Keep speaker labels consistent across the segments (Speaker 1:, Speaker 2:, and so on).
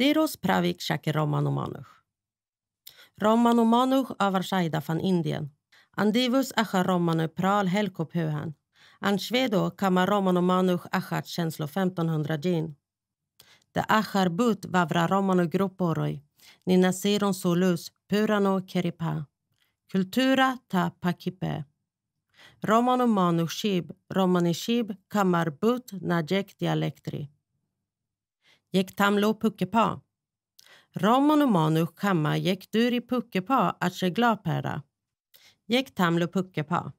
Speaker 1: Diros pravik shake romanomanuch. Romanomanuch avarsaida fan Indien. Andivus acha romanu pral helkop huhan. Ansvedo kama romanomanuch achat känslo 1500 din. De achar but vavra romano grupporoi. Nina siron solus purano keripa. Kultura ta pakipe. Romano manushib, romanishib, kamarbut, najek dialektri. Gick tamlo puckepä. Romon och manu kamma gick duri puckepä atse glapera. Gick tamlo puckepä.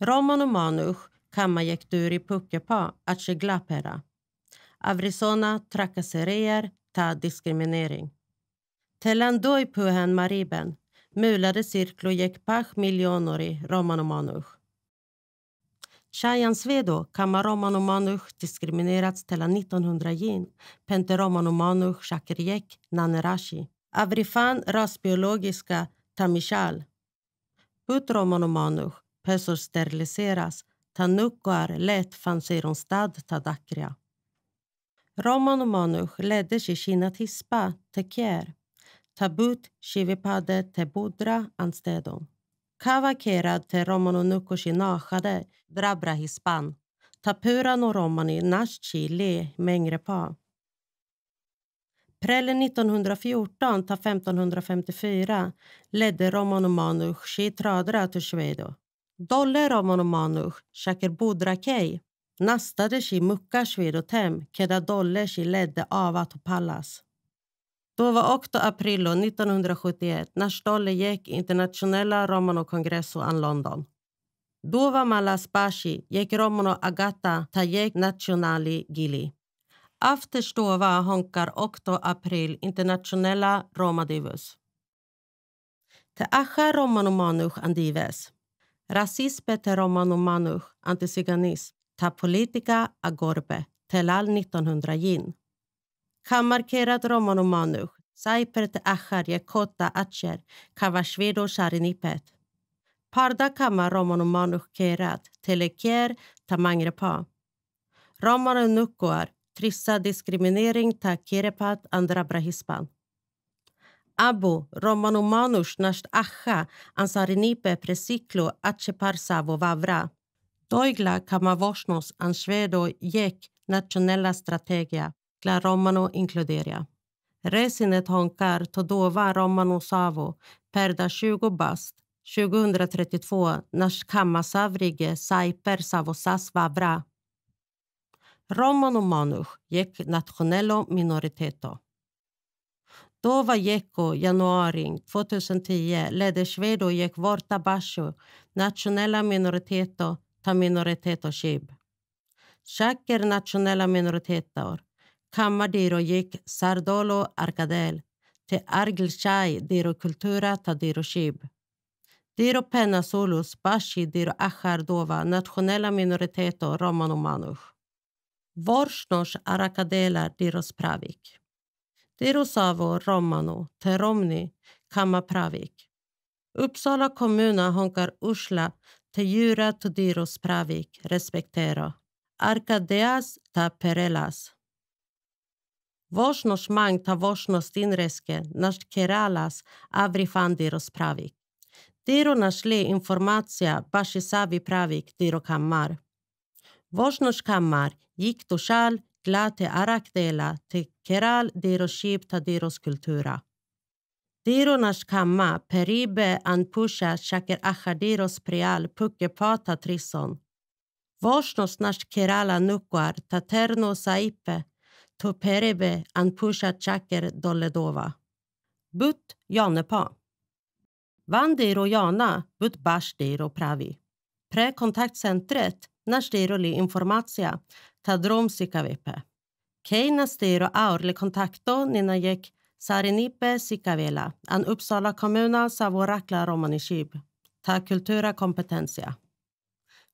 Speaker 1: Romon och manu kamma gick duri puckepä atse glapera. Avrisona trakasserier ta diskriminering. Telandoi puhen mariben. Mulade cirklo gick pach miljonori romanomanuch. Shayan Svedo, Kamaroman och Manuch diskriminerats till 1900 jin, Penteroman och Manuch, Shakirjek, Nanerashi. Avrifan rasbiologiska Tamishal. Putroman och Manuch, Pesor steriliseras, Tanukar lät Fanseronstad Tadakria. Roman Manuch ledde Shishina Tispa, Teker, Tabut Shivipade Tebudra Anstedon. Kavakera te romano nukoshi nashade drabra hispan. Tapura no romani nasci le mängre pa. Prällen 1914 ta 1554 ledde Romano Manuch si tradra to Svedo. Dolle Romano Manuch käker bodrakej nastade si mucka Svedotem keda dolle si ledde avat och pallas. Då var också april 1971 när Stolle gick internationella Romano-kongresso London. Då var Malaspashi gick Romano Agata Tajek Nationali Gili. Efter Stova honkar också april internationella Romadivus. Te acha Romano Manuch andives. Rasisme te Romano Manuch antiziganism. Ta politica agorbe. Telal 1900 gin kan markerat Roman Romanuch, Saipert Acharje Kota Acher, Kavashvedo Sharinipet. Parda kama Roman Romanuch kerat, teleker tamangrepa. Roman Romanuchgoar, trissa diskriminering ta kerepat andra brahispan. Abu Roman Romanuch nasht acha ansarinipe presiklo achepar savo vavra. Doigla kamavoshnos ansvedo jek nationella strategia. Kyllä romano inkluderar. Resinet honkar Todova Romano Savo, Perda 20 bast, 2032 när Nashkamasavrige Saiper Savosas Vavra. Romano Manuch gick Nationello Minoriteto. Dova Jekko, januari 2010, ledde Svedo gick Vorta Basho, Nationella Minoriteto, Ta Minoriteto Shib. Tjecker Nationella minoriteter. Kamma gick Sardolo Arkadel till Argilshai Diro Kultura Tadiroshib. Diro Penna Solus Bashi Diro Achardova nationella minoriteter romano manush. Vorsnos Arakadela Diro Spravik. Diro Savo Romano Teromni Kamma Pravik. Uppsala kommuna honkar Ursla Tejura Todiro Spravik respektera. Arkadeas ta Perelas. Vožnost manj ta vožnost inreske, naš keralas, avrifandi rozpravik. Tiro našli informacija, baš i savi pravik, tiro kammar. Vožnost kammar, gick to sjal, glate arakdela, te keral diro skipta diros kultura. Dironas kamma, peribe anpusha, shaker achadiros prial, pukkepata trison. Vorsnos nash kerala nukwar, taterno saipe, Tuperebe Anpusha Chaker Doledova. But Janepa. Vandiro Jana But Bashdiro Pravi. Prekontaktcentret Nashdiro Li Informatia Tadrom Sikavepe. Kej Nastiro Aurli Kontakto Ninajek Sarinipe Sikavela An Uppsala Kommuna Savorakla Romanishib. Ta Kultura Kompetensia.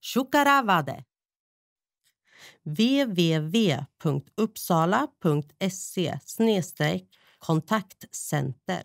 Speaker 1: Shukara Vade www.uppsala.se kontaktcenter